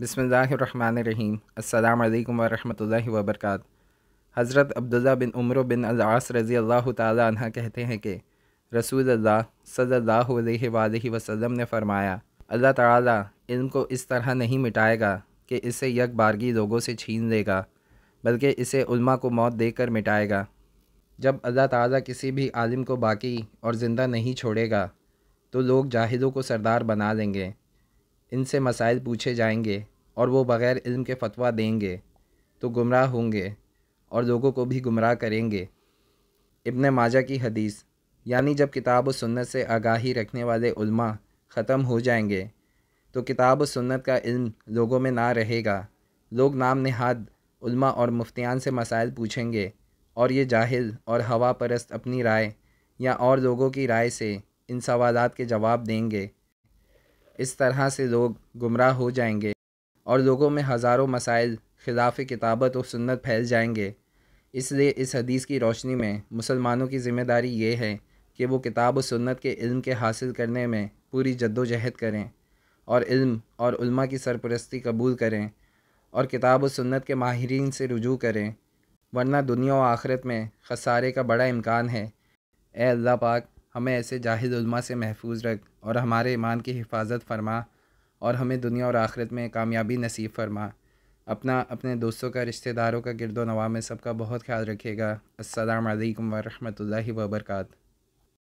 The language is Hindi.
बसमीम अल्लाम वरहमल वबरक हज़रत अब्दुल्ला बिन उमर बिन अलास रज़ी अल्लाह तह कहते हैं कि रसूल अल्लाह सल्ला वसम ने फ़रमाया अल्लाह ताला इल्म को इस तरह नहीं मिटाएगा कि इसे यक बारगी लोगों से छीन लेगा बल्कि इसे उल्मा को मौत देकर मिटाएगा जब अल्लाह ताला किसी भी आलिम को बाकी और ज़िंदा नहीं छोड़ेगा तो लोग जाहिदों को सरदार बना लेंगे इनसे मसाइल पूछे जाएंगे और वो बग़ैर इल्म के फतवा देंगे तो गुमराह होंगे और लोगों को भी गुमराह करेंगे इब्ने माजा की हदीस यानी जब किताब सुन्नत से आगाही रखने वाले उल्मा ख़त्म हो जाएंगे तो किताब सुन्नत का इल्म लोगों में ना रहेगा लोग नाम नहाद उल्मा और मुफ्तियान से मसाइल पूछेंगे और ये जाहिल और हवा परस्त अपनी राय या और लोगों की राय से इन सवालत के जवाब देंगे इस तरह से लोग गुमराह हो जाएंगे और लोगों में हज़ारों मसाइल खिलाफ किताबत और सुन्नत फैल जाएंगे इसलिए इस हदीस की रोशनी में मुसलमानों की ज़िम्मेदारी ये है कि वो किताब और सुन्नत के इल्म के हासिल करने में पूरी जद्दोजहद करें और इल्म और उल्मा की सरपरस्ती कबूल करें और किताब और सुन्नत के माहरीन से रुजू करें वरना दुनिया और आख़रत में खसारे का बड़ा इम्कान है ए अल्लाह पाक हमें ऐसे जाहिद उलमा से महफूज रख और हमारे ईमान की हिफाजत फरमा और हमें दुनिया और आखिरत में कामयाबी नसीब फरमा अपना अपने दोस्तों का रिश्तेदारों का गिरदो नवा में सबका बहुत ख्याल रखेगा असलकम वरहमल वर्का